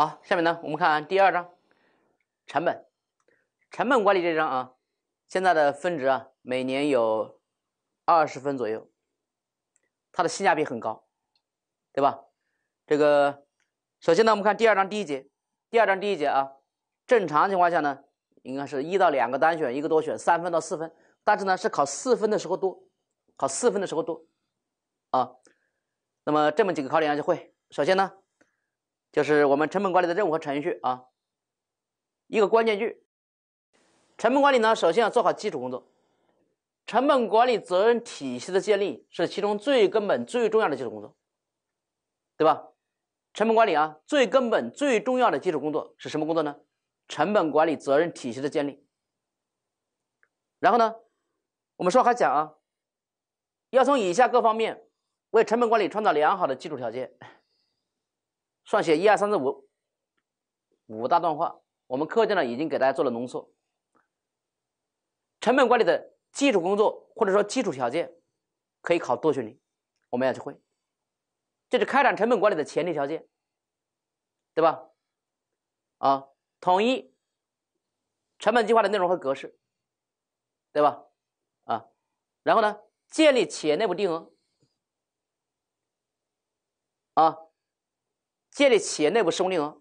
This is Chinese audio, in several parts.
好，下面呢，我们看第二章，成本，成本管理这章啊，现在的分值啊，每年有二十分左右，它的性价比很高，对吧？这个，首先呢，我们看第二章第一节，第二章第一节啊，正常情况下呢，应该是一到两个单选，一个多选，三分到四分，大致呢是考四分的时候多，考四分的时候多，啊，那么这么几个考点要会，首先呢。就是我们成本管理的任务和程序啊，一个关键句。成本管理呢，首先要做好基础工作，成本管理责任体系的建立是其中最根本、最重要的基础工作，对吧？成本管理啊，最根本、最重要的基础工作是什么工作呢？成本管理责任体系的建立。然后呢，我们说还讲啊，要从以下各方面为成本管理创造良好的基础条件。撰写一二三四五五大段话，我们课件呢已经给大家做了浓缩。成本管理的基础工作或者说基础条件，可以考多选题，我们要去会，这是开展成本管理的前提条件，对吧？啊，统一成本计划的内容和格式，对吧？啊，然后呢，建立企业内部定额，啊。建立企业内部施工定额，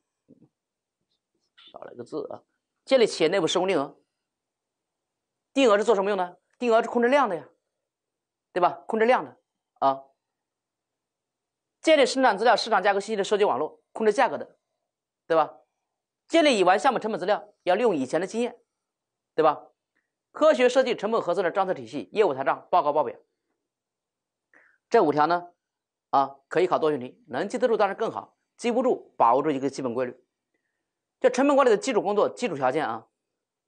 少了一个字啊！建立企业内部施工定额，定额是做什么用的？定额是控制量的呀，对吧？控制量的啊！建立生产资料市场价格信息的收集网络，控制价格的，对吧？建立已完项目成本资料，要利用以前的经验，对吧？科学设计成本核算的账册体系、业务台账、报告报表。这五条呢，啊，可以考多选题，能记得住当然更好。记不住，把握住一个基本规律。就成本管理的基础工作、基础条件啊，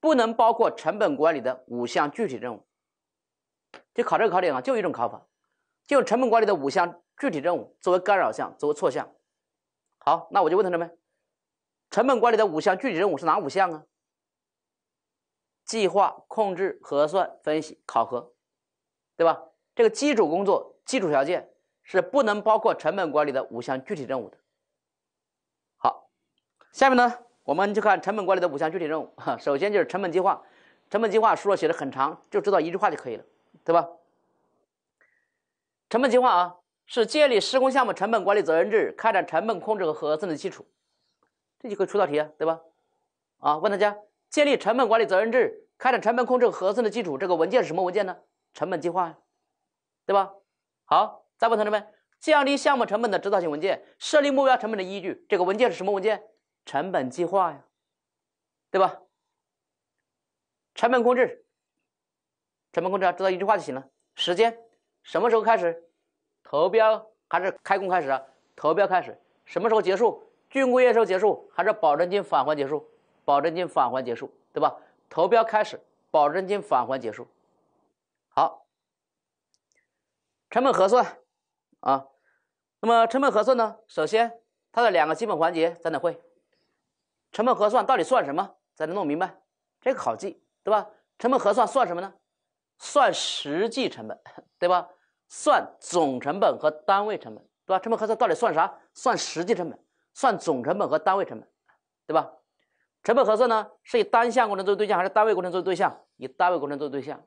不能包括成本管理的五项具体任务。就考这个考点啊，就一种考法，就用成本管理的五项具体任务作为干扰项、作为错项。好，那我就问同学们，成本管理的五项具体任务是哪五项啊？计划、控制、核算、分析、考核，对吧？这个基础工作、基础条件是不能包括成本管理的五项具体任务的。下面呢，我们就看成本管理的五项具体任务。首先就是成本计划，成本计划书写的很长，就知道一句话就可以了，对吧？成本计划啊，是建立施工项目成本管理责任制、开展成本控制和核算的基础。这就可以出道题啊，对吧？啊，问大家，建立成本管理责任制、开展成本控制和核算的基础，这个文件是什么文件呢？成本计划呀，对吧？好，再问同学们，降低项目成本的指导性文件、设立目标成本的依据，这个文件是什么文件？成本计划呀，对吧？成本控制，成本控制啊，知道一句话就行了。时间什么时候开始？投标还是开工开始啊？投标开始。什么时候结束？竣工验收结束还是保证金返还结束？保证金返还结束，对吧？投标开始，保证金返还结束。好，成本核算啊，那么成本核算呢？首先，它的两个基本环节在哪会。成本核算到底算什么？才能弄明白，这个好记，对吧？成本核算算什么呢？算实际成本，对吧？算总成本和单位成本，对吧？成本核算到底算啥？算实际成本，算总成本和单位成本，对吧？成本核算呢是以单项工程做对象还是单位工程做对象？以单位工程做对象，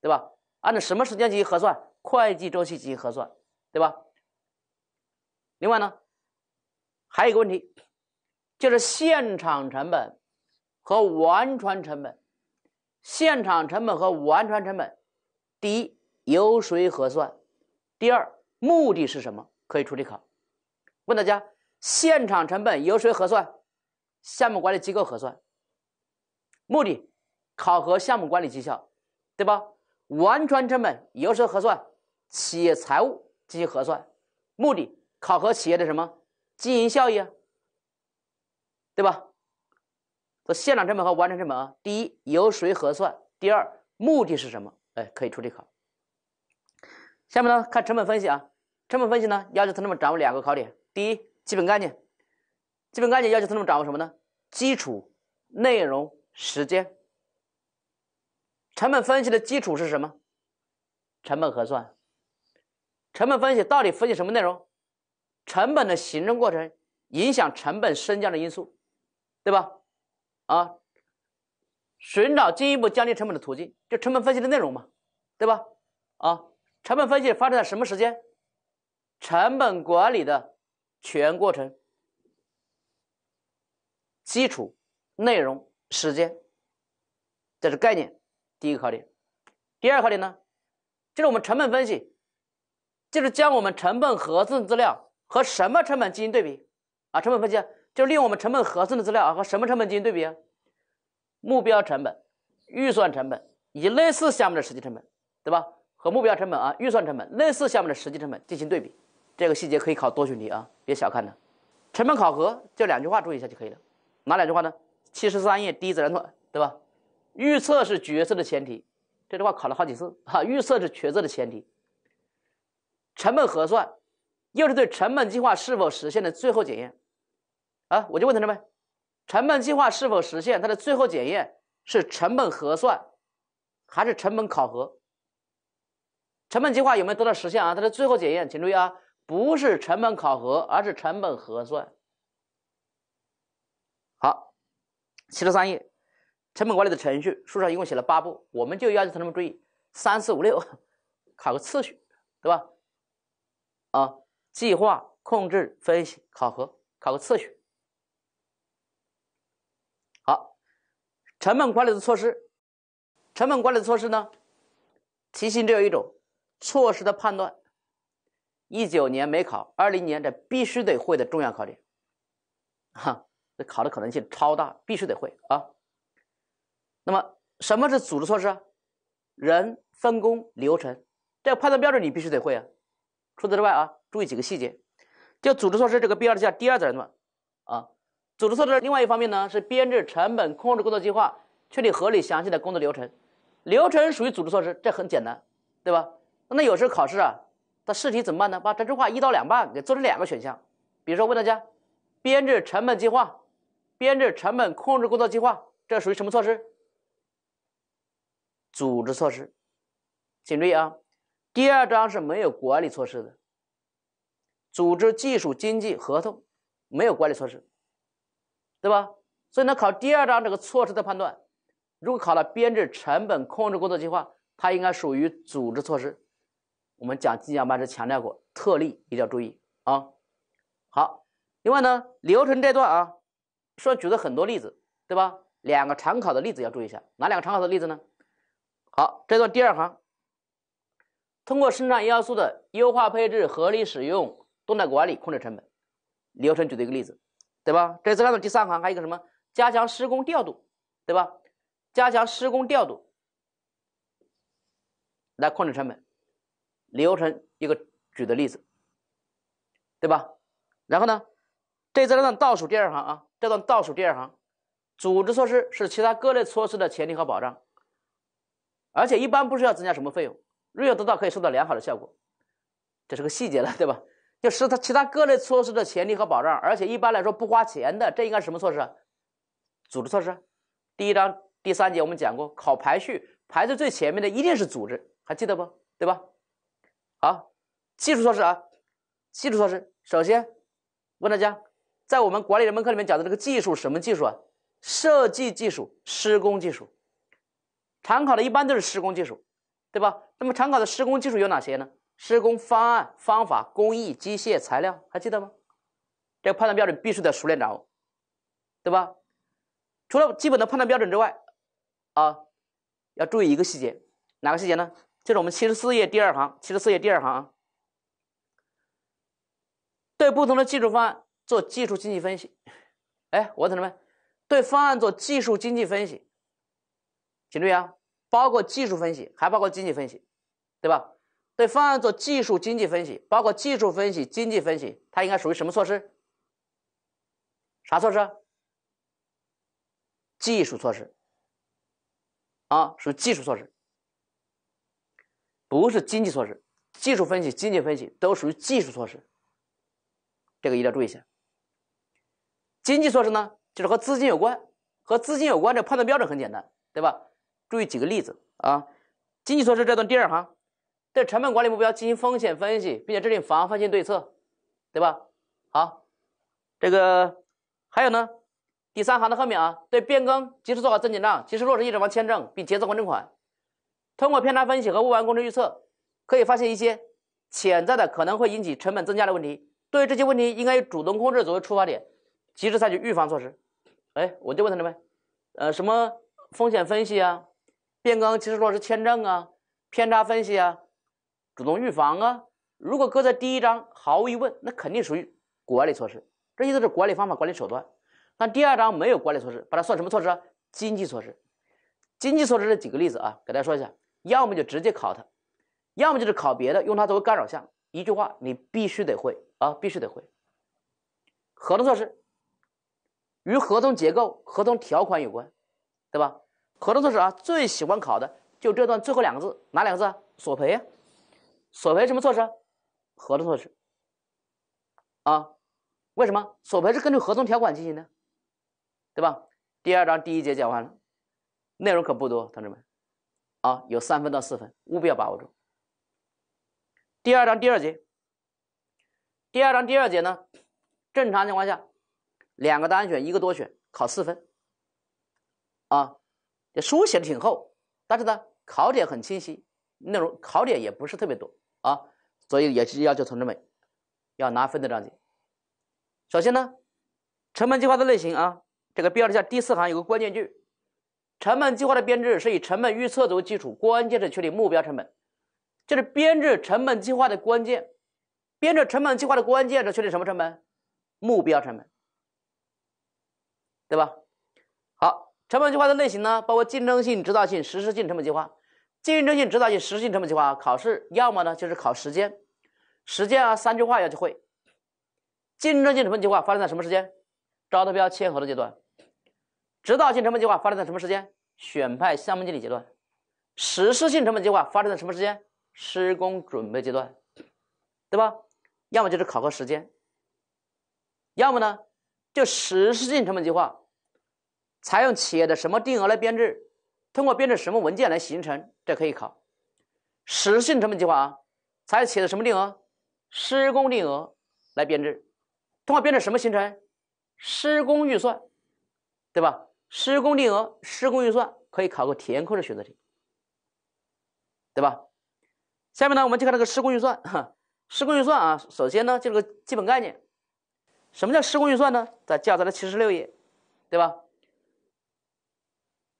对吧？按照什么时间进行核算？会计周期进行核算，对吧？另外呢，还有一个问题。就是现场成本和完全成本，现场成本和完全成本，第一由谁核算？第二目的是什么？可以出题考。问大家：现场成本由谁核算？项目管理机构核算。目的考核项目管理绩效，对吧？完全成本由谁核算？企业财务进行核算。目的考核企业的什么经营效益啊？对吧？这现场成本和完成成本啊，第一由谁核算？第二目的是什么？哎，可以出这考。下面呢，看成本分析啊。成本分析呢，要求同学们掌握两个考点：第一，基本概念；基本概念要求同学们掌握什么呢？基础内容、时间。成本分析的基础是什么？成本核算。成本分析到底分析什么内容？成本的形成过程，影响成本升降的因素。对吧？啊，寻找进一步降低成本的途径，就成本分析的内容嘛，对吧？啊，成本分析发生在什么时间？成本管理的全过程基础内容时间，这是概念。第一个考点。第二个考点呢，就是我们成本分析，就是将我们成本核算资料和什么成本进行对比？啊，成本分析。就利用我们成本核算的资料啊，和什么成本进行对比？目标成本、预算成本以及类似项目的实际成本，对吧？和目标成本啊、预算成本类似项目的实际成本进行对比，这个细节可以考多选题啊，别小看它。成本考核就两句话，注意一下就可以了。哪两句话呢？七十三页一自然段，对吧？预测是决策的前提，这句话考了好几次啊。预测是决策的前提，成本核算又是对成本计划是否实现的最后检验。啊，我就问同学们，成本计划是否实现？它的最后检验是成本核算，还是成本考核？成本计划有没有得到实现啊？它的最后检验，请注意啊，不是成本考核，而是成本核算。好，七十三页，成本管理的程序，书上一共写了八步，我们就要求同学们注意三四五六，考个次序，对吧？啊，计划、控制、分析、考核，考个次序。成本管理的措施，成本管理的措施呢？题型只有一种，措施的判断。一九年没考，二零年这必须得会的重要考点，哈，这考的可能性超大，必须得会啊。那么什么是组织措施？人、分工、流程，这个判断标准你必须得会啊。除此之外啊，注意几个细节。就组织措施这个标志叫第二责任段啊。组织措施另外一方面呢，是编制成本控制工作计划，确定合理详细的工作流程。流程属于组织措施，这很简单，对吧？那那有时候考试啊，它试题怎么办呢？把这句话一到两半给做成两个选项。比如说问大家，编制成本计划，编制成本控制工作计划，这属于什么措施？组织措施。请注意啊，第二章是没有管理措施的，组织、技术、经济、合同没有管理措施。对吧？所以呢，考第二章这个措施的判断，如果考了编制成本控制工作计划，它应该属于组织措施。我们讲计量班是强调过，特例一定要注意啊。好，另外呢，流程这段啊，说举了很多例子，对吧？两个常考的例子要注意一下，哪两个常考的例子呢？好，这段第二行，通过生产要素的优化配置、合理使用、动态管理控制成本，流程举的一个例子。对吧？这次看到第三行，还有一个什么？加强施工调度，对吧？加强施工调度来控制成本，流程一个举的例子，对吧？然后呢？这次那段倒数第二行啊，这段倒数第二行，组织措施是其他各类措施的前提和保障，而且一般不需要增加什么费用，如有得到可以收到良好的效果，这是个细节了，对吧？就是它其他各类措施的前提和保障，而且一般来说不花钱的，这应该是什么措施？组织措施。第一章第三节我们讲过，考排序，排在最前面的一定是组织，还记得不？对吧？好，技术措施啊，技术措施。首先问大家，在我们管理人门课里面讲的这个技术，什么技术啊？设计技术、施工技术，常考的一般都是施工技术，对吧？那么常考的施工技术有哪些呢？施工方案、方法、工艺、机械、材料，还记得吗？这个判断标准必须得熟练掌握，对吧？除了基本的判断标准之外，啊，要注意一个细节，哪个细节呢？就是我们七十四页第二行，七十四页第二行，对不同的技术方案做技术经济分析。哎，我同学们，对方案做技术经济分析，请注意啊，包括技术分析，还包括经济分析，对吧？对方案做技术经济分析，包括技术分析、经济分析，它应该属于什么措施？啥措施？技术措施。啊，属技术措施，不是经济措施。技术分析、经济分析都属于技术措施，这个一定要注意一下。经济措施呢，就是和资金有关，和资金有关的判断标准很简单，对吧？注意几个例子啊。经济措施这段第二行。对成本管理目标进行风险分析，并且制定防范性对策，对吧？好，这个还有呢。第三行的后面啊，对变更及时做好增减账，及时落实一整方签证并结算工程款。通过偏差分析和未完工程预测，可以发现一些潜在的可能会引起成本增加的问题。对于这些问题，应该以主动控制作为出发点，及时采取预防措施。哎，我就问同学们，呃，什么风险分析啊？变更及时落实签证啊？偏差分析啊？主动预防啊！如果搁在第一章，毫无疑问，那肯定属于管理措施。这些都是管理方法、管理手段。那第二章没有管理措施，把它算什么措施？啊？经济措施。经济措施这几个例子啊，给大家说一下。要么就直接考它，要么就是考别的，用它作为干扰项。一句话，你必须得会啊，必须得会。合同措施与合同结构、合同条款有关，对吧？合同措施啊，最喜欢考的就这段最后两个字，哪两个字？啊？索赔啊！索赔什么措施？合同措施。啊，为什么索赔是根据合同条款进行的，对吧？第二章第一节讲完了，内容可不多，同志们，啊，有三分到四分，务必要把握住。第二章第二节，第二章第二节呢，正常情况下，两个单选，一个多选，考四分。啊，书写的挺厚，但是呢，考点很清晰，内容考点也不是特别多。啊，所以也是要求同志们要拿分的章节。首先呢，成本计划的类型啊，这个标题下第四行有个关键句：成本计划的编制是以成本预测为基础，关键是确定目标成本。就是编制成本计划的关键，编制成本计划的关键是确定什么成本？目标成本，对吧？好，成本计划的类型呢，包括竞争性、指导性、实施性成本计划。竞争性指导性实施性成本计划考试，要么呢就是考时间，时间啊三句话要去会。竞争性成本计划发生在什么时间？招投标签合同阶段。指导性成本计划发生在什么时间？选派项目经理阶段。实施性成本计划发生在什么时间？施工准备阶段，对吧？要么就是考核时间，要么呢就实施性成本计划采用企业的什么定额来编制？通过编制什么文件来形成？这可以考。实性成本计划啊，才取的什么定额？施工定额来编制。通过编制什么形成？施工预算，对吧？施工定额、施工预算可以考个填空的选择题，对吧？下面呢，我们就看这个施工预算。哈，施工预算啊，首先呢，就是个基本概念。什么叫施工预算呢？在教材的七十六页，对吧？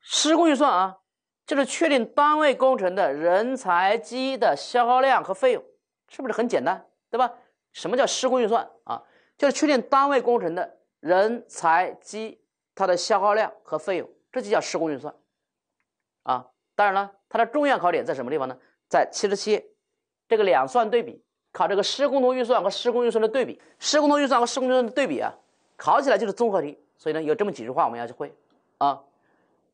施工预算啊，就是确定单位工程的人、才、机的消耗量和费用，是不是很简单？对吧？什么叫施工预算啊？就是确定单位工程的人、才、机它的消耗量和费用，这就叫施工预算啊。当然了，它的重要考点在什么地方呢？在七十七这个两算对比，考这个施工图预算和施工预算的对比，施工图预算和施工预算的对比啊，考起来就是综合题。所以呢，有这么几句话我们要去会啊。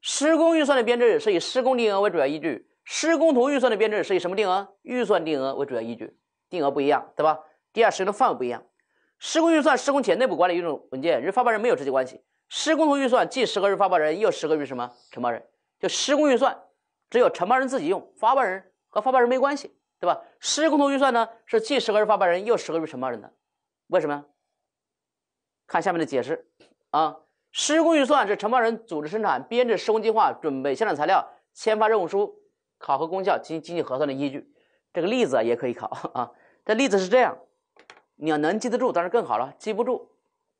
施工预算的编制是以施工定额为主要依据，施工图预算的编制是以什么定额？预算定额为主要依据，定额不一样，对吧？第二，使用的范围不一样。施工预算、施工前内部管理种文件，与发包人没有直接关系；施工图预算既适合于发包人，又适合于什么？承包人。就施工预算只有承包人自己用，发包人和发包人没关系，对吧？施工图预算呢，是既适合于发包人，又适合于承包人的。为什么？看下面的解释啊。施工预算是承包人组织生产、编制施工计划、准备现场材料、签发任务书、考核工效、进行经济核算的依据。这个例子也可以考啊。这例子是这样，你要能记得住，当然更好了；记不住，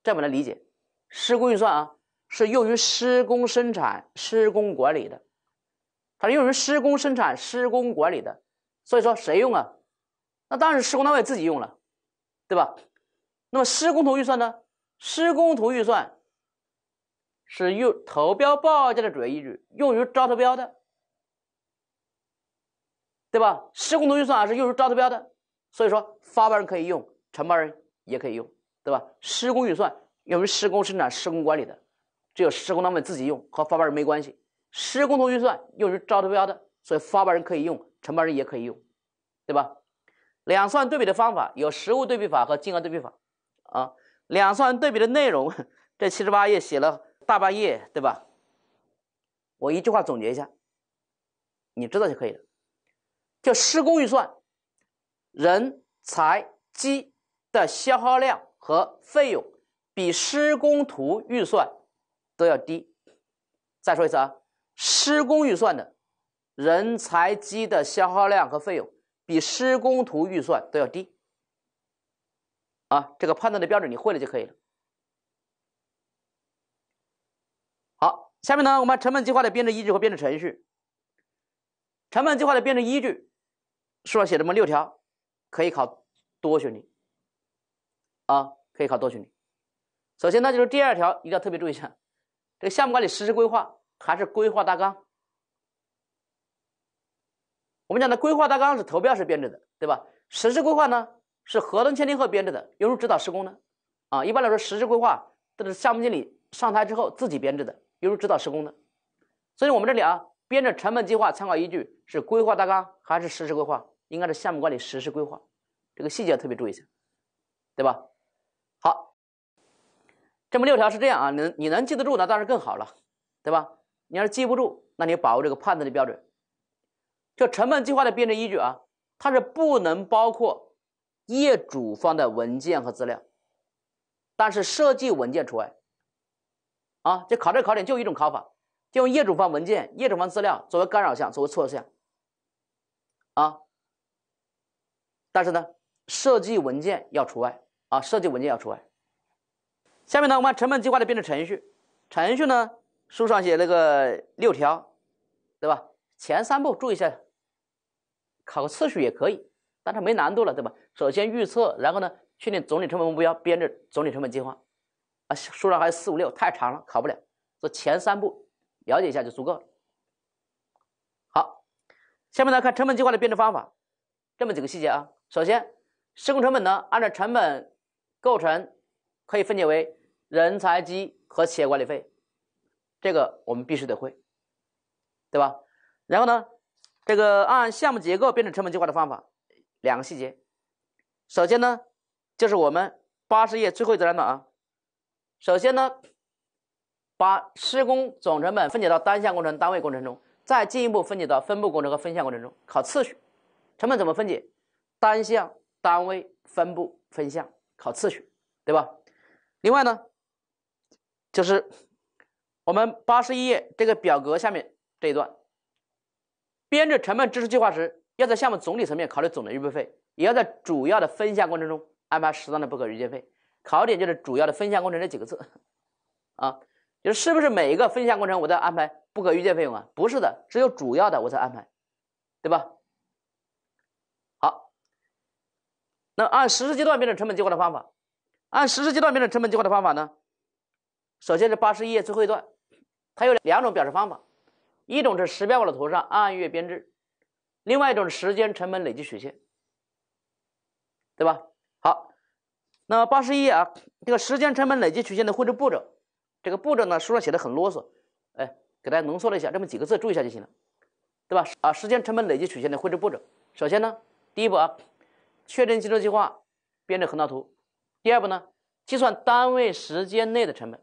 这么来理解：施工预算啊，是用于施工生产、施工管理的。它是用于施工生产、施工管理的，所以说谁用啊？那当然施工单位自己用了，对吧？那么施工图预算呢？施工图预算。是用投标报价的主要依据，用于招投标的，对吧？施工图预算是用于招投标的，所以说发包人可以用，承包人也可以用，对吧？施工预算用于施工生产、施工管理的，只有施工单位自己用，和发包人没关系。施工图预算用于招投标的，所以发包人可以用，承包人也可以用，对吧？两算对比的方法有实物对比法和金额对比法，啊，两算对比的内容，这七十八页写了。大半夜，对吧？我一句话总结一下，你知道就可以了。就施工预算，人才机的消耗量和费用比施工图预算都要低。再说一次啊，施工预算的人才机的消耗量和费用比施工图预算都要低。啊，这个判断的标准你会了就可以了。下面呢，我们成本计划的编制依据和编制程序。成本计划的编制依据，书上写这么六条，可以考多选题，啊，可以考多选题。首先呢，就是第二条一定要特别注意一下，这个项目管理实施规划还是规划大纲。我们讲的规划大纲是投标时编制的，对吧？实施规划呢是合同签订后编制的，用于指导施工的。啊，一般来说，实施规划都是项目经理上台之后自己编制的。比如指导施工的，所以我们这里啊，编制成本计划参考依据是规划大纲还是实施规划？应该是项目管理实施规划，这个细节特别注意一下，对吧？好，这么六条是这样啊，能你能记得住那当然更好了，对吧？你要是记不住，那你把握这个判断的标准，就成本计划的编制依据啊，它是不能包括业主方的文件和资料，但是设计文件除外。啊，就考这考点就一种考法，就用业主方文件、业主方资料作为干扰项、作为错项，啊，但是呢，设计文件要除外啊，设计文件要除外。下面呢，我们成本计划的编制程序，程序呢书上写那个六条，对吧？前三步注意一下，考个次序也可以，但它没难度了，对吧？首先预测，然后呢，确定总体成本目标，编制总体成本计划。啊，书上还有四五六太长了，考不了。做前三步，了解一下就足够了。好，下面来看成本计划的编制方法，这么几个细节啊。首先，施工成本呢，按照成本构成可以分解为人才机和企业管理费，这个我们必须得会，对吧？然后呢，这个按项目结构编制成本计划的方法，两个细节。首先呢，就是我们八十页最后一自然段啊。首先呢，把施工总成本分解到单项工程、单位工程中，再进一步分解到分部工程和分项工程中。考次序，成本怎么分解？单项、单位、分部、分项。考次序，对吧？另外呢，就是我们八十一页这个表格下面这一段，编制成本支出计划时，要在项目总体层面考虑总的预备费，也要在主要的分项工程中安排适当的不可预见费。考点就是主要的分项工程这几个字，啊，就是是不是每一个分项工程我都安排不可预见费用啊？不是的，只有主要的我才安排，对吧？好，那按实施阶段编制成本计划的方法，按实施阶段编制成本计划的方法呢？首先是八十一页最后一段，它有两种表示方法，一种是时标网的图上按月编制，另外一种时间成本累计曲线，对吧？那八十一啊，这个时间成本累计曲线的绘制步骤，这个步骤呢，书上写的很啰嗦，哎，给大家浓缩了一下，这么几个字，注意一下就行了，对吧？啊，时间成本累计曲线的绘制步骤，首先呢，第一步啊，确定进度计划，编制横道图；第二步呢，计算单位时间内的成本，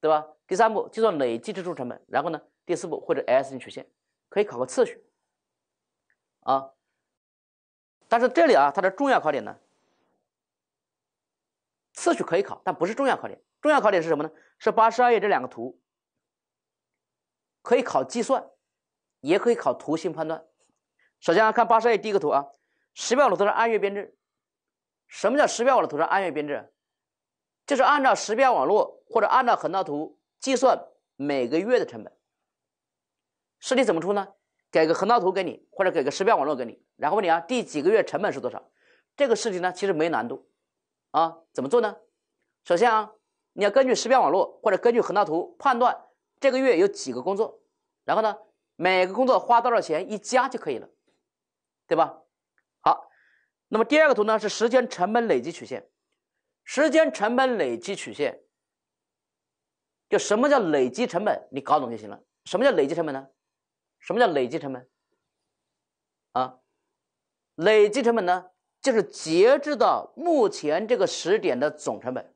对吧？第三步，计算累计支出成本，然后呢，第四步，绘制 S 型曲线，可以考个次序，啊，但是这里啊，它的重要考点呢。次序可以考，但不是重要考点。重要考点是什么呢？是八十二页这两个图，可以考计算，也可以考图形判断。首先看八十二页第一个图啊，时标网络图上按月编制。什么叫时标网络图上按月编制？就是按照时标网络或者按照横道图计算每个月的成本。试题怎么出呢？给个横道图给你，或者给个时标网络给你，然后问你啊，第几个月成本是多少？这个试题呢，其实没难度。啊，怎么做呢？首先啊，你要根据识别网络或者根据横道图判断这个月有几个工作，然后呢，每个工作花多少钱一加就可以了，对吧？好，那么第二个图呢是时间成本累积曲线，时间成本累积曲线，就什么叫累积成本，你搞懂就行了。什么叫累积成本呢？什么叫累积成本？啊，累积成本呢？就是截至到目前这个时点的总成本。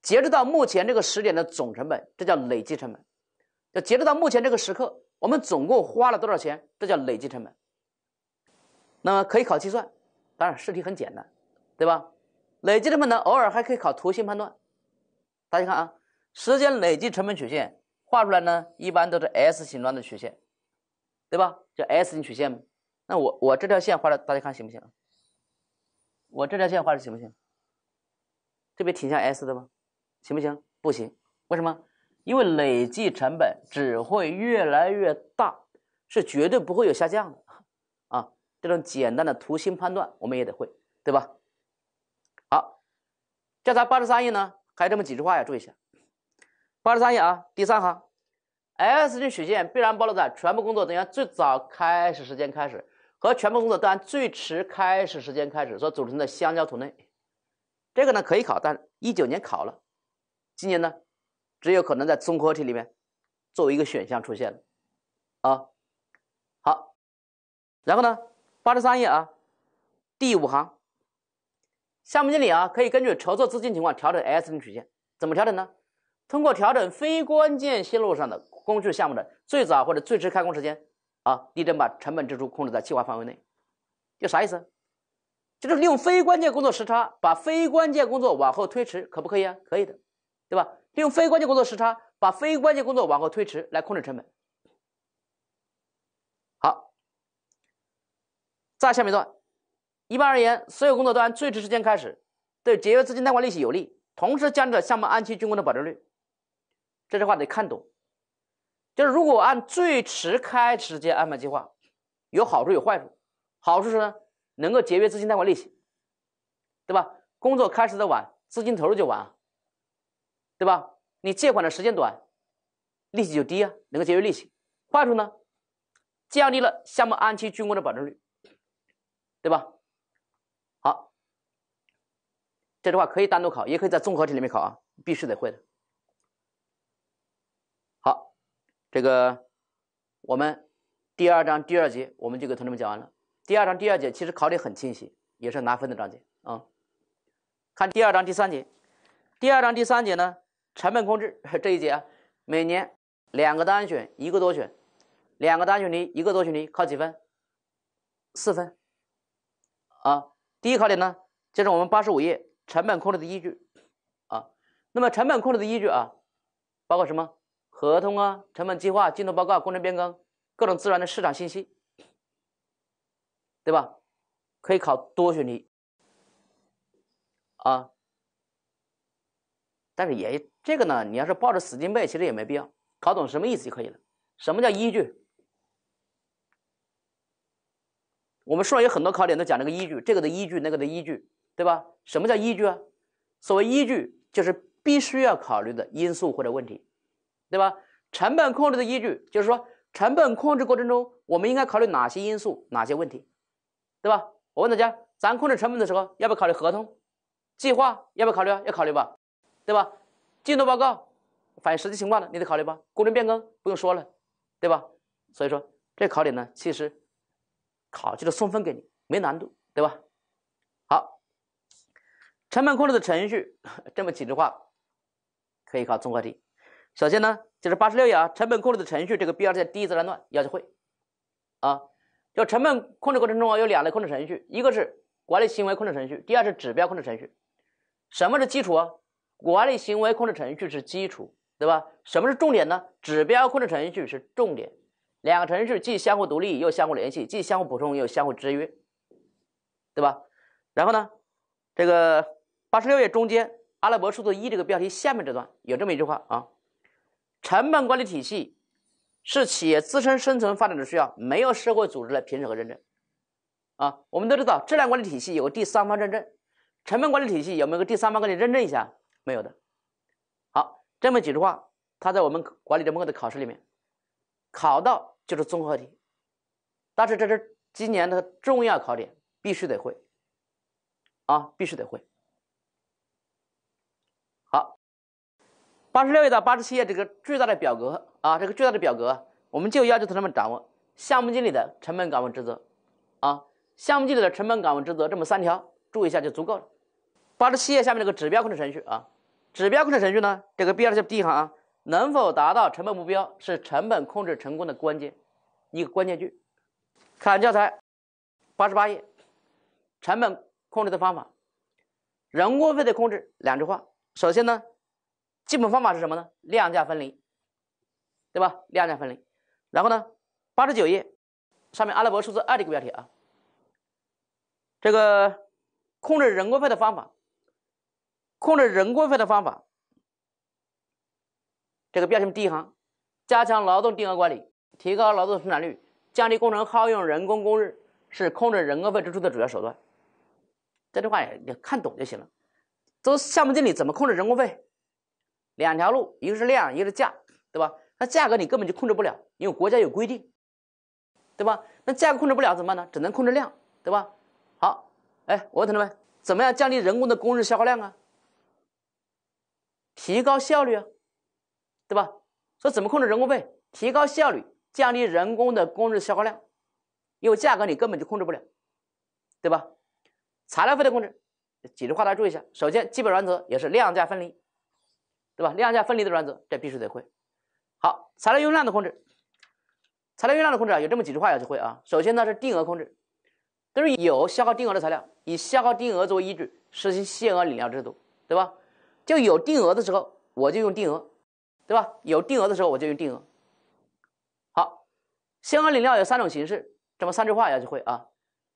截至到目前这个时点的总成本，这叫累计成本。就截止到目前这个时刻，我们总共花了多少钱？这叫累计成本。那么可以考计算，当然试题很简单，对吧？累计成本呢，偶尔还可以考图形判断。大家看啊，时间累计成本曲线画出来呢，一般都是 S 形状的曲线，对吧？就 S 型曲线。那我我这条线画的，大家看行不行？我这条线画的行不行？这边挺像 S 的吗？行不行？不行，为什么？因为累计成本只会越来越大，是绝对不会有下降的啊！这种简单的图形判断，我们也得会，对吧？好，教材八十三页呢，还有这么几句话呀，注意一下。八十三页啊，第三行，S 型曲线必然暴露在全部工作等于最早开始时间开始。和全部工作单最迟开始时间开始所组成的香蕉图内，这个呢可以考，但一九年考了，今年呢，只有可能在综合题里面作为一个选项出现了，啊，好，然后呢，八十三页啊，第五行，项目经理啊可以根据筹措资金情况调整 S 型曲线，怎么调整呢？通过调整非关键线路上的工具项目的最早或者最迟开工时间。啊，力争把成本支出控制在计划范围内，这啥意思？就是利用非关键工作时差，把非关键工作往后推迟，可不可以啊？可以的，对吧？利用非关键工作时差，把非关键工作往后推迟来控制成本。好，在下面一段，一般而言，所有工作都按最迟时间开始，对节约资金贷款利息有利，同时降低了项目按期竣工的保证率。这句话得看懂。就是如果按最迟开时间安排计划，有好处有坏处。好处是呢，能够节约资金贷款利息，对吧？工作开始的晚，资金投入就晚啊，对吧？你借款的时间短，利息就低啊，能够节约利息。坏处呢，降低了项目按期竣工的保证率，对吧？好，这句话可以单独考，也可以在综合题里面考啊，必须得会的。这个我们第二章第二节我们就给同学们讲完了。第二章第二节其实考点很清晰，也是拿分的章节啊。看第二章第三节，第二章第三节呢，成本控制这一节啊，每年两个单选，一个多选，两个单选题，一个多选题，考几分？四分啊。第一考点呢，就是我们八十五页成本控制的依据啊。那么成本控制的依据啊，包括什么？合同啊，成本计划、进度报告、工程变更，各种资源的市场信息，对吧？可以考多选题啊。但是也这个呢，你要是抱着死记背，其实也没必要，搞懂什么意思就可以了。什么叫依据？我们书上有很多考点都讲这个依据，这个的依据，那个的依据，对吧？什么叫依据啊？所谓依据，就是必须要考虑的因素或者问题。对吧？成本控制的依据就是说，成本控制过程中，我们应该考虑哪些因素、哪些问题，对吧？我问大家，咱控制成本的时候，要不要考虑合同、计划？要不要考虑啊？要考虑吧，对吧？进度报告反映实际情况的，你得考虑吧？工程变更不用说了，对吧？所以说，这考点呢，其实考就是送分给你，没难度，对吧？好，成本控制的程序 这么几句话，可以考综合题。首先呢，就是八十六页啊，成本控制的程序这个必要在第一自然段要求会，啊，就成本控制过程中啊有两类控制程序，一个是管理行为控制程序，第二是指标控制程序。什么是基础啊？管理行为控制程序是基础，对吧？什么是重点呢？指标控制程序是重点。两个程序既相互独立又相互联系，既相互补充又相互制约，对吧？然后呢，这个八十六页中间阿拉伯数字一这个标题下面这段有这么一句话啊。成本管理体系是企业自身生存发展的需要，没有社会组织来评审和认证。啊，我们都知道质量管理体系有个第三方认证，成本管理体系有没有个第三方给你认证一下？没有的。好，这么几句话，它在我们管理这门课的考试里面考到就是综合题，但是这是今年的重要考点，必须得会啊，必须得会。八十六页到八十七页这个巨大的表格啊，这个巨大的表格，我们就要求同学们掌握项目经理的成本岗位职责，啊，项目经理的成本岗位职责这么三条，注意一下就足够了。八十七页下面这个指标控制程序啊，指标控制程序呢，这个标二就第一行啊，能否达到成本目标是成本控制成功的关键，一个关键句。看教材，八十八页，成本控制的方法，人工费的控制两句话，首先呢。基本方法是什么呢？量价分离，对吧？量价分离。然后呢，八十九页上面阿拉伯数字二的个标题啊，这个控制人工费的方法，控制人工费的方法，这个标题第一行，加强劳动定额管理，提高劳动生产率，降低工程耗用人工工日，是控制人工费支出的主要手段。这句话也你看懂就行了。做项目经理怎么控制人工费？两条路，一个是量，一个是价，对吧？那价格你根本就控制不了，因为国家有规定，对吧？那价格控制不了怎么办呢？只能控制量，对吧？好，哎，我问同学们，怎么样降低人工的工日消耗量啊？提高效率啊，对吧？说怎么控制人工费？提高效率，降低人工的工日消耗量，因为价格你根本就控制不了，对吧？材料费的控制，几句话大家注意一下。首先，基本原则也是量价分离。对吧？量价分离的原则，这必须得会。好，材料用量的控制，材料用量的控制啊，有这么几句话要去会啊。首先呢是定额控制，都是有消耗定额的材料，以消耗定额作为依据，实行限额领料制度，对吧？就有定额的时候，我就用定额，对吧？有定额的时候，我就用定额。好，限额领料有三种形式，这么三句话要去会啊。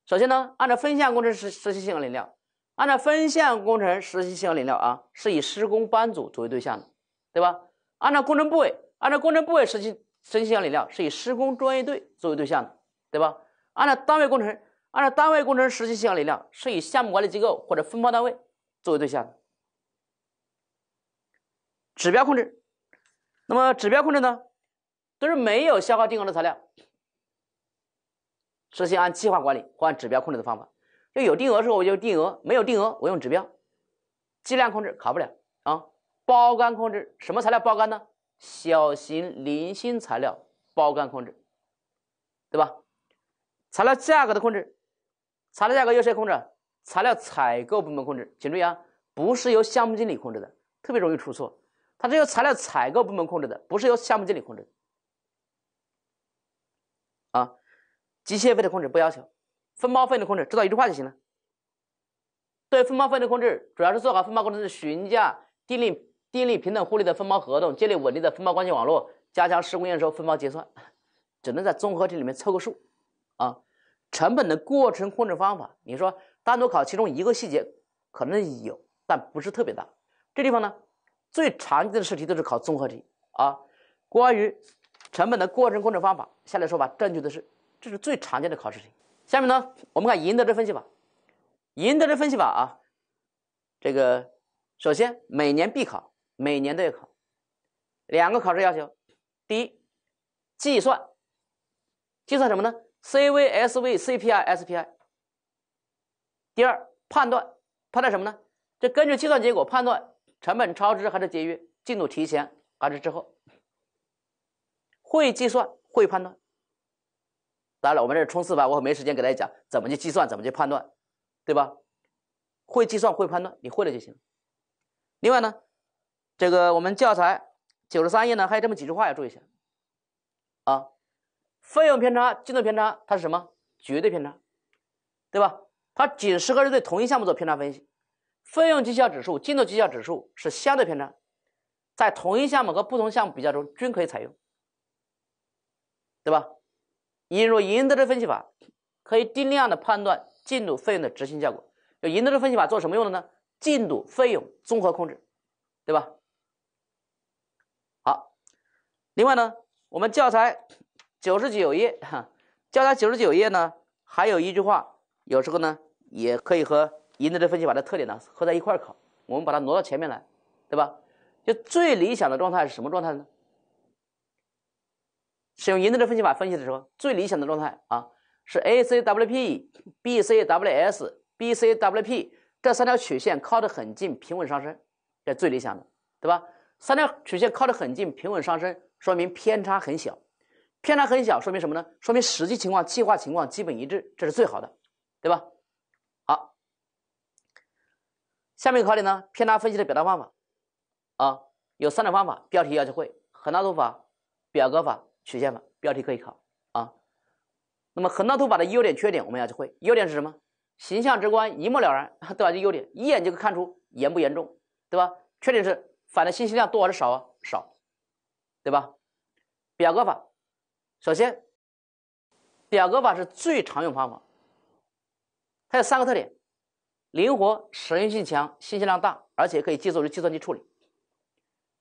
首先呢，按照分项公式实实行限额领料。按照分项工程实际性耗领料啊，是以施工班组作为对象的，对吧？按照工程部位，按照工程部位实际实际性耗领料，是以施工专业队作为对象的，对吧？按照单位工程，按照单位工程实际性耗领料，是以项目管理机构或者分包单位作为对象的。指标控制，那么指标控制呢，都是没有消耗定额的材料，实行按计划管理或按指标控制的方法。就有定额时候我就定额，没有定额我用指标，计量控制考不了啊。包干控制什么材料包干呢？小型零星材料包干控制，对吧？材料价格的控制，材料价格由谁控制？材料采购部门控制，请注意啊，不是由项目经理控制的，特别容易出错。它是由材料采购部门控制的，不是由项目经理控制。啊，机械费的控制不要求。分包费的控制，知道一句话就行了。对分包费的控制，主要是做好分包工程的询价、订立订立平等互利的分包合同，建立稳定的分包关系网络，加强施工验收、分包结算，只能在综合题里面凑个数。啊，成本的过程控制方法，你说单独考其中一个细节可能有，但不是特别大。这地方呢，最常见的试题都是考综合题啊。关于成本的过程控制方法，下列说法正确的是，这是最常见的考试题。下面呢，我们看盈得值分析法。盈得值分析法啊，这个首先每年必考，每年都要考。两个考试要求：第一，计算，计算什么呢？CV、SV、CPI、SPI。第二，判断，判断什么呢？这根据计算结果判断成本超支还是节约，进度提前还是滞后。会计算，会判断。当然了，我们这冲刺班我没时间给大家讲怎么去计算，怎么去判断，对吧？会计算会判断，你会了就行。另外呢，这个我们教材九十三页呢，还有这么几句话要注意一下。啊，费用偏差、进度偏差，它是什么？绝对偏差，对吧？它仅适合是对同一项目做偏差分析。费用绩效指数、进度绩效指数是相对偏差，在同一项目和不同项目比较中均可以采用，对吧？引入赢得值分析法，可以定量的判断进度费用的执行效果。就赢得值分析法做什么用的呢？进度费用综合控制，对吧？好，另外呢，我们教材九十九页，哈，教材九十九页呢还有一句话，有时候呢也可以和赢得值分析法的特点呢合在一块儿考。我们把它挪到前面来，对吧？就最理想的状态是什么状态呢？使用盈余的分析法分析的时候，最理想的状态啊是 ACWP、BCWS、BCWP 这三条曲线靠得很近，平稳上升，这最理想的，对吧？三条曲线靠得很近，平稳上升，说明偏差很小。偏差很小，说明什么呢？说明实际情况计划情况基本一致，这是最好的，对吧？好，下面考点呢，偏差分析的表达方法啊，有三种方法，标题要求会，横道图法、表格法。曲线法标题可以考啊，那么横道图法的优点缺点我们要去会。优点是什么？形象直观，一目了然，对吧？这优点，一眼就可以看出严不严重，对吧？缺点是反的信息量多还是少啊？少，对吧？表格法，首先，表格法是最常用方法，它有三个特点：灵活、实用性强、信息量大，而且可以借助于计算机处理。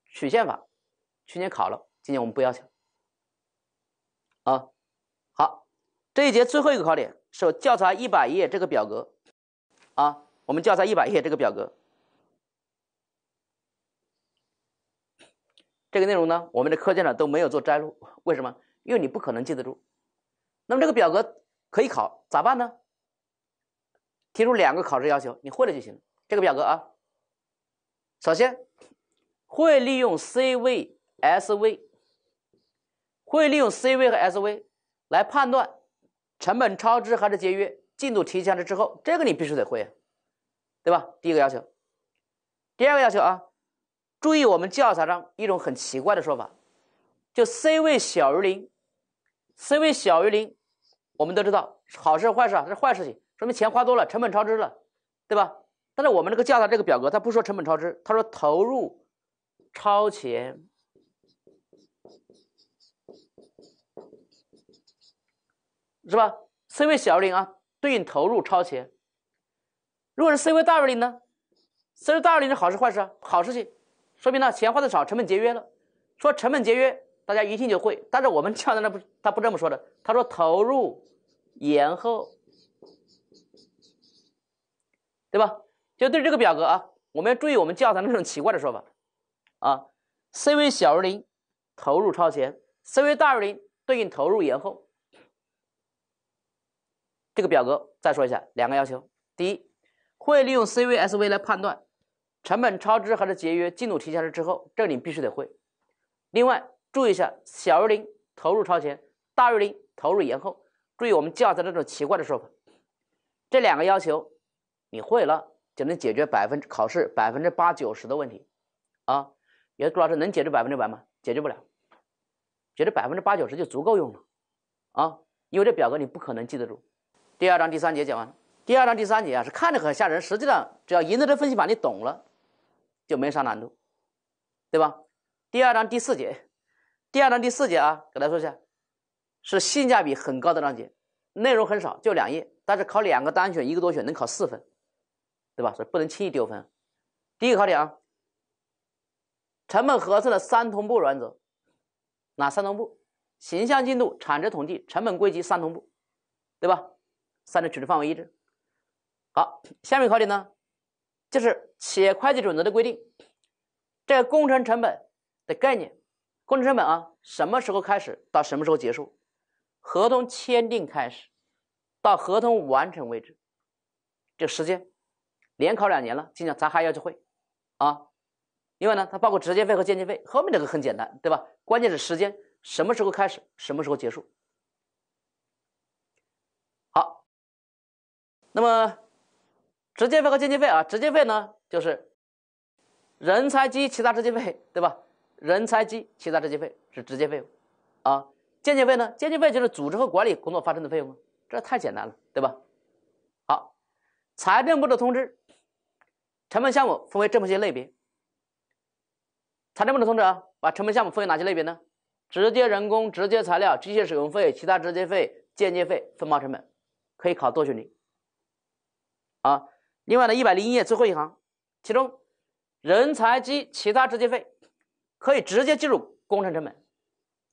曲线法，去年考了，今年我们不要求。啊，好，这一节最后一个考点是教材一百页这个表格，啊，我们教材一百页这个表格，这个内容呢，我们的课件呢都没有做摘录，为什么？因为你不可能记得住。那么这个表格可以考，咋办呢？提出两个考试要求，你会了就行了。这个表格啊，首先会利用 CV、SV。会利用 CV 和 SV 来判断成本超支还是节约，进度提前了之后，这个你必须得会，对吧？第一个要求，第二个要求啊，注意我们教材上一种很奇怪的说法，就 CV 小于零，CV 小于零，我们都知道好事坏事啊，是坏事情，说明钱花多了，成本超支了，对吧？但是我们这个教材这个表格，它不说成本超支，它说投入超前。是吧？C 位小于零啊，对应投入超前。如果是 C 位大于零呢？C 位大于零是好事坏事啊？好事情，说明呢钱花的少，成本节约了。说成本节约，大家一听就会。但是我们教材呢不，他不这么说的。他说投入延后，对吧？就对这个表格啊，我们要注意我们教材那种奇怪的说法啊。C 位小于零，投入超前；C 位大于零，对应投入延后。这个表格再说一下两个要求：第一，会利用 C V S V 来判断成本超支还是节约；进度提前了之后，这你必须得会。另外，注意一下：小于零，投入超前；大于零，投入延后。注意我们教材那种奇怪的说法。这两个要求你会了，就能解决百分之考试百分之八九十的问题。啊，有老师能解决百分之百吗？解决不了，解决百分之八九十就足够用了。啊，因为这表格你不可能记得住。第二章第三节讲完了。第二章第三节啊，是看着很吓人，实际上只要银子这分析法，你懂了就没啥难度，对吧？第二章第四节，第二章第四节啊，给大家说一下，是性价比很高的章节，内容很少，就两页，但是考两个单选，一个多选，能考四分，对吧？所以不能轻易丢分。第一个考点啊，成本核算的三同步原则，哪三同步？形象进度、产值统计、成本归集三同步，对吧？三者取值范围一致。好，下面考点呢，就是企业会计准则的规定。这个工程成本的概念，工程成本啊，什么时候开始到什么时候结束？合同签订开始，到合同完成为止，这时间连考两年了，今年咱还要去会啊。另外呢，它包括直接费和间接费，后面这个很简单，对吧？关键是时间，什么时候开始，什么时候结束。那么，直接费和间接费啊，直接费呢就是，人才机其他直接费，对吧？人才机其他直接费是直接费，用，啊，间接费呢？间接费就是组织和管理工作发生的费用这太简单了，对吧？好，财政部的通知，成本项目分为这么些类别。财政部的通知啊，把成本项目分为哪些类别呢？直接人工、直接材料、机械使用费、其他直接费、间接费、分包成本，可以考多选题，啊，另外呢，一百零一页最后一行，其中，人才及其他直接费可以直接计入工程成本，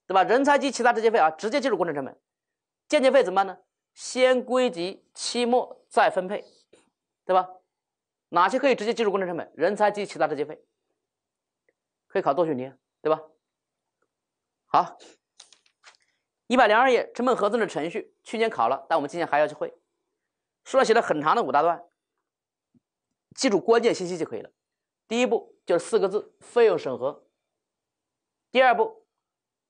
对吧？人才及其他直接费啊，直接计入工程成本，间接费怎么办呢？先归集期末再分配，对吧？哪些可以直接计入工程成本？人才及其他直接费可以考多选题，对吧？好，一百零二页成本核算的程序，去年考了，但我们今年还要去会。书上写了很长的五大段，记住关键信息就可以了。第一步就是四个字：费用审核。第二步，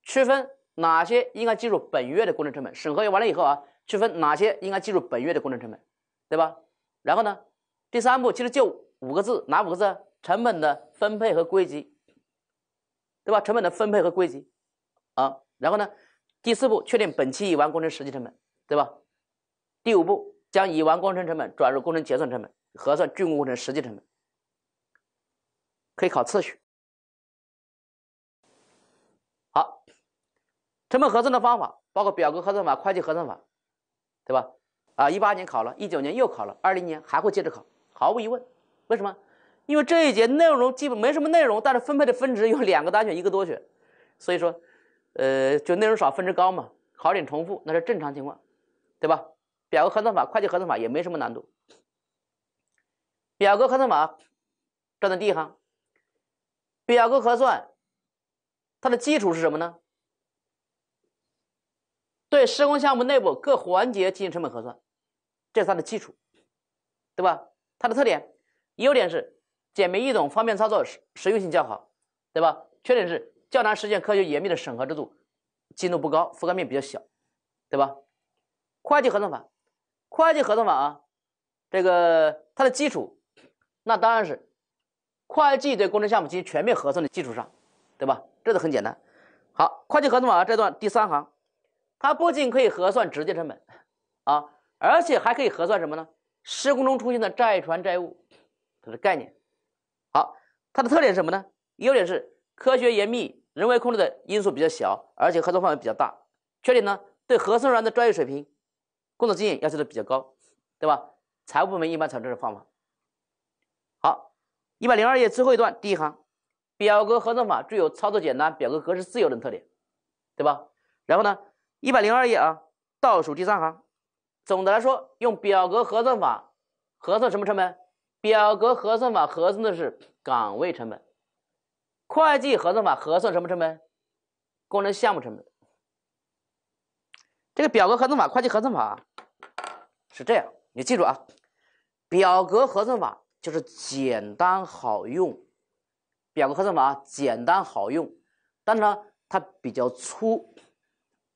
区分哪些应该计入本月的工程成本。审核完了以后啊，区分哪些应该计入本月的工程成本，对吧？然后呢，第三步其实就五个字，哪五个字？成本的分配和归集，对吧？成本的分配和归集，啊，然后呢，第四步确定本期已完工程实际成本，对吧？第五步。将已完工程成本转入工程结算成本，核算竣工工程实际成本，可以考次序。好，成本核算的方法包括表格核算法、会计核算法，对吧？啊，一八年考了，一九年又考了，二零年还会接着考。毫无疑问，为什么？因为这一节内容基本没什么内容，但是分配的分值有两个单选，一个多选，所以说，呃，就内容少，分值高嘛。考点重复那是正常情况，对吧？表格核算法、会计核算法也没什么难度。表格核算法站在第一行。表格核算它的基础是什么呢？对施工项目内部各环节进行成本核算，这是它的基础，对吧？它的特点、优点是简明易懂、方便操作、实实用性较好，对吧？缺点是较难实现科学严密的审核制度，精度不高、覆盖面比较小，对吧？会计核算法。会计合同法啊，这个它的基础，那当然是会计对工程项目进行全面核算的基础上，对吧？这个很简单。好，会计合同法这段第三行，它不仅可以核算直接成本啊，而且还可以核算什么呢？施工中出现的债权债务，它的概念。好，它的特点是什么呢？优点是科学严密，人为控制的因素比较小，而且合作范围比较大。缺点呢，对核算员的专业水平。工作经验要求的比较高，对吧？财务部门一般采用这种方法。好，一百零二页最后一段第一行，表格核算法具有操作简单、表格格式自由等特点，对吧？然后呢，一百零二页啊，倒数第三行，总的来说，用表格核算法核算什么成本？表格核算法核算的是岗位成本。会计核算法核算什么成本？工程项目成本。这个表格核算法、会计核算法啊。是这样，你记住啊，表格核算法就是简单好用，表格核算法简单好用，但是呢，它比较粗，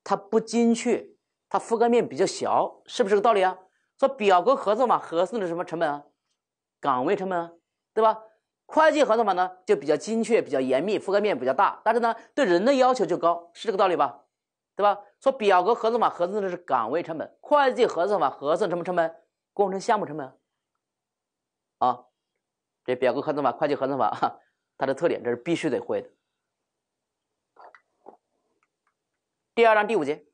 它不精确，它覆盖面比较小，是不是这个道理啊？说表格核算法核算的什么成本啊？岗位成本啊，对吧？会计核算法呢就比较精确，比较严密，覆盖面比较大，但是呢，对人的要求就高，是这个道理吧？对吧？说表格核算法核算的是岗位成本，会计核算法核算什么成本？工程项目成本。啊，这表格核算法、会计核算法，它的特点，这是必须得会的。第二章第五节，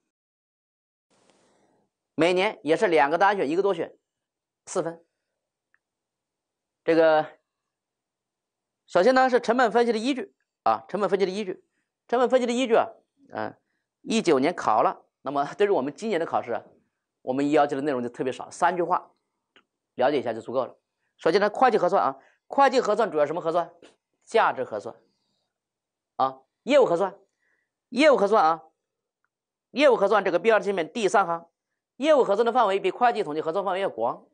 每年也是两个单选，一个多选，四分。这个首先呢是成本分析的依据啊，成本分析的依据，成本分析的依据啊，嗯。一九年考了，那么对于我们今年的考试，我们要求的内容就特别少，三句话了解一下就足够了。首先呢，会计核算啊，会计核算主要什么核算？价值核算啊，业务核算，业务核算啊，业务核算这个 B 二界面第三行，业务核算的范围比会计统计核算范围要广，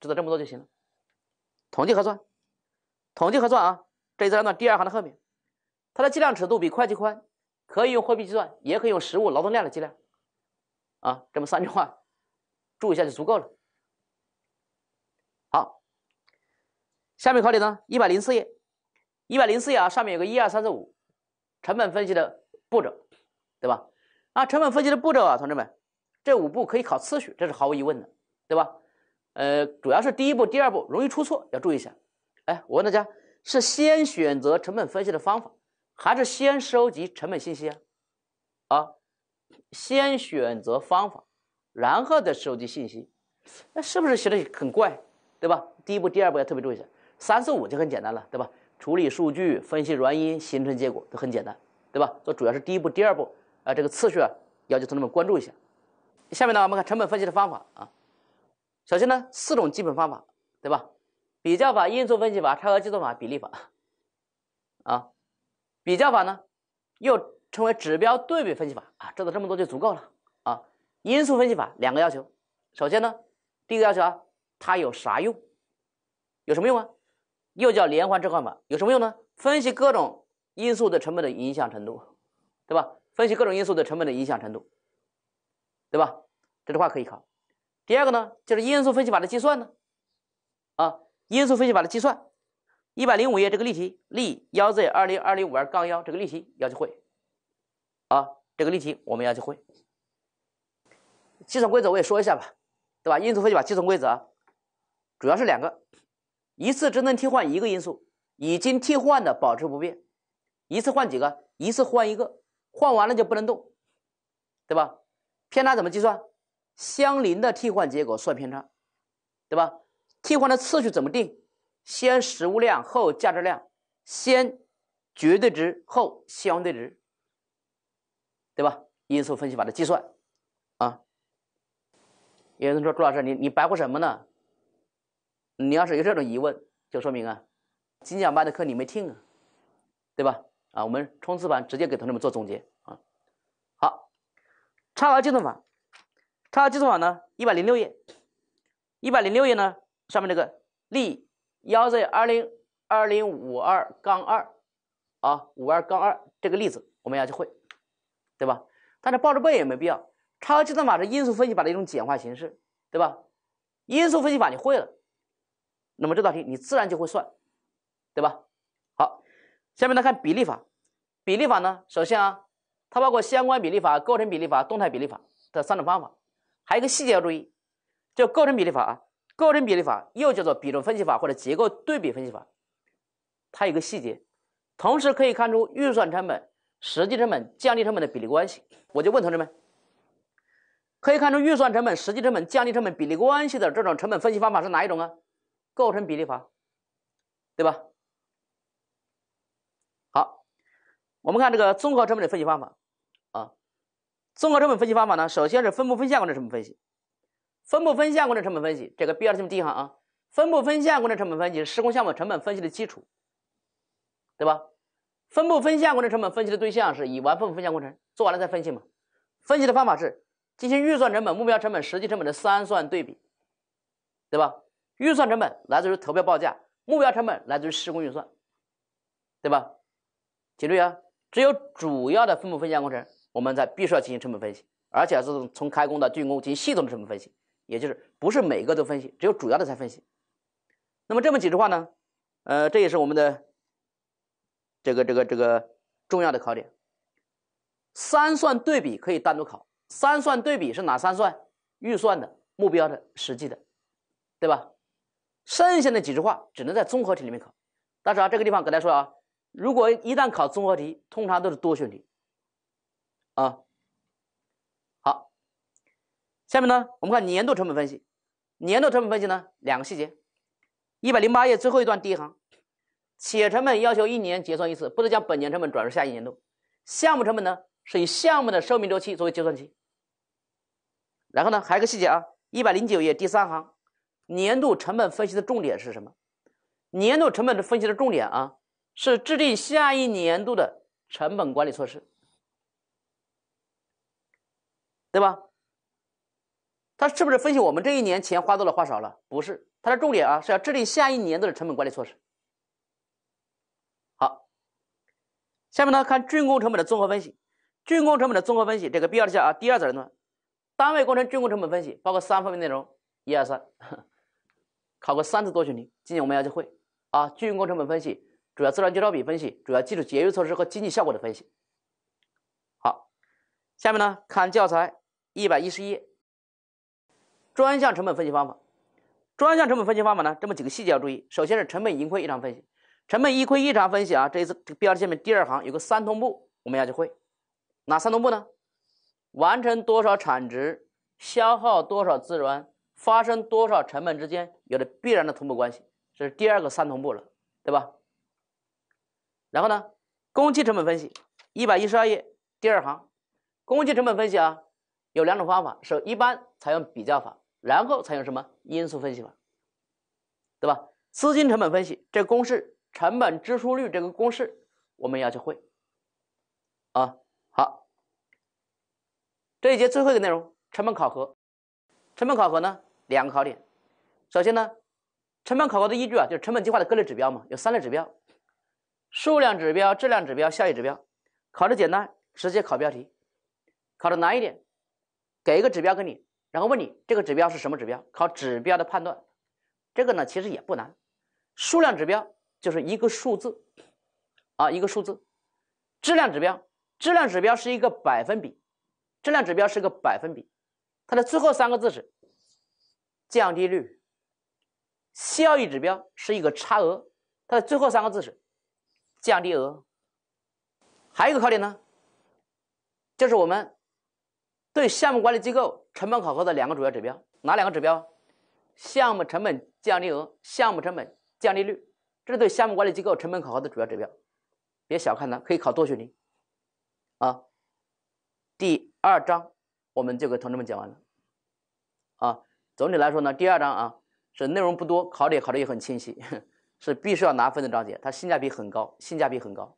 知道这么多就行了。统计核算，统计核算啊，这在段第二行的后面，它的计量尺度比会计宽。可以用货币计算，也可以用实物、劳动量来计量，啊，这么三句话，注意一下就足够了。好，下面考点呢，一百零四页，一百零四页啊，上面有个一二三四五，成本分析的步骤，对吧？啊，成本分析的步骤啊，同志们，这五步可以考次序，这是毫无疑问的，对吧？呃，主要是第一步、第二步容易出错，要注意一下。哎，我问大家，是先选择成本分析的方法？还是先收集成本信息啊，啊，先选择方法，然后再收集信息，那是不是写的很怪，对吧？第一步、第二步要特别注意一下。三四五就很简单了，对吧？处理数据、分析原因、形成结果都很简单，对吧？这主要是第一步、第二步啊，这个次序啊，要求同学们关注一下。下面呢，我们看成本分析的方法啊，首先呢，四种基本方法，对吧？比较法、因素分析法、差额计算法、比例法，啊。比较法呢，又称为指标对比分析法啊，知道这么多就足够了啊。因素分析法两个要求，首先呢，第一个要求啊，它有啥用？有什么用啊？又叫连环置换法，有什么用呢？分析各种因素的成本的影响程度，对吧？分析各种因素的成本的影响程度，对吧？这句话可以考。第二个呢，就是因素分析法的计算呢，啊，因素分析法的计算。一百零五页这个例题，例幺 Z 二零二零五二杠幺这个例题要去会，啊，这个例题我们要去会。计算规则我也说一下吧，对吧？因素分析法计算规则主要是两个：一次只能替换一个因素，已经替换的保持不变；一次换几个？一次换一个，换完了就不能动，对吧？偏差怎么计算？相邻的替换结果算偏差，对吧？替换的次序怎么定？先实物量后价值量，先绝对值后相对值，对吧？因素分析法的计算，啊，有的同学说朱老师，你你白活什么呢？你要是有这种疑问，就说明啊，精讲班的课你没听，啊，对吧？啊，我们冲刺班直接给同学们做总结啊。好，差额计算法，差额计算法呢，一百零六页，一百零六页呢上面这个利益。幺 Z 二零二零五二杠二啊五二杠二这个例子我们要去会，对吧？但是抱着背也没必要。差额计算法是因素分析法的一种简化形式，对吧？因素分析法你会了，那么这道题你自然就会算，对吧？好，下面来看比例法。比例法呢，首先啊，它包括相关比例法、构成比例法、动态比例法的三种方法。还有一个细节要注意，就构成比例法啊。构成比例法又叫做比重分析法或者结构对比分析法，它有个细节，同时可以看出预算成本、实际成本、降低成本的比例关系。我就问同志们，可以看出预算成本、实际成本、降低成本比例关系的这种成本分析方法是哪一种啊？构成比例法，对吧？好，我们看这个综合成本的分析方法啊，综合成本分析方法呢，首先是分部分项工程成本分析。分布分项工程成本分析，这个必要性第一行啊。分布分项工程成本分析是施工项目成本分析的基础，对吧？分布分项工程成本分析的对象是已完布分项工程做完了再分析嘛？分析的方法是进行预算成本、目标成本、实际成本的三算对比，对吧？预算成本来自于投标报价，目标成本来自于施工预算，对吧？请注意啊，只有主要的分布分项工程，我们在必须要进行成本分析，而且是从开工到竣工进行系统的成本分析。也就是不是每个都分析，只有主要的才分析。那么这么几句话呢？呃，这也是我们的这个这个这个重要的考点。三算对比可以单独考，三算对比是哪三算？预算的、目标的、实际的，对吧？剩下的几句话只能在综合题里面考。但是啊，这个地方跟大家说啊，如果一旦考综合题，通常都是多选题啊。下面呢，我们看年度成本分析。年度成本分析呢，两个细节：一百零八页最后一段第一行，企业成本要求一年结算一次，不得将本年成本转入下一年度。项目成本呢，是以项目的寿命周期作为结算期。然后呢，还有个细节啊，一百零九页第三行，年度成本分析的重点是什么？年度成本的分析的重点啊，是制定下一年度的成本管理措施，对吧？他是不是分析我们这一年钱花多了花少了？不是，他的重点啊是要制定下一年度的成本管理措施。好，下面呢看竣工成本的综合分析。竣工成本的综合分析，这个必要的下啊，第二责任段，单位工程竣工成本分析包括三方面内容：一、二、三，考过三次多选题。今年我们要去会啊，竣工成本分析主要资然消耗比分析，主要技术节约措施和经济效果的分析。好，下面呢看教材一百一十页。专项成本分析方法，专项成本分析方法呢？这么几个细节要注意。首先是成本盈亏异常分析，成本盈亏异常分析啊，这一次这个标题下面第二行有个三同步，我们要去会哪三同步呢？完成多少产值，消耗多少资源，发生多少成本之间有着必然的同步关系，这是第二个三同步了，对吧？然后呢，工期成本分析，一百一十二页第二行，工期成本分析啊，有两种方法，首一般采用比较法。然后才用什么因素分析法，对吧？资金成本分析，这公式，成本支出率这个公式，我们要去会。啊，好，这一节最后一个内容，成本考核。成本考核呢，两个考点。首先呢，成本考核的依据啊，就是成本计划的各类指标嘛，有三类指标：数量指标、质量指标、效益指标。考的简单，直接考标题；考的难一点，给一个指标给你。然后问你这个指标是什么指标？考指标的判断，这个呢其实也不难。数量指标就是一个数字，啊一个数字；质量指标，质量指标是一个百分比，质量指标是个百分比，它的最后三个字是降低率。效益指标是一个差额，它的最后三个字是降低额。还有一个考点呢，就是我们对项目管理机构。成本考核的两个主要指标，哪两个指标？项目成本降低额、项目成本降低率，这是对项目管理机构成本考核的主要指标。别小看它，可以考多选题。啊，第二章我们就给同志们讲完了。啊，总体来说呢，第二章啊是内容不多，考点考的也很清晰，是必须要拿分的章节，它性价比很高，性价比很高。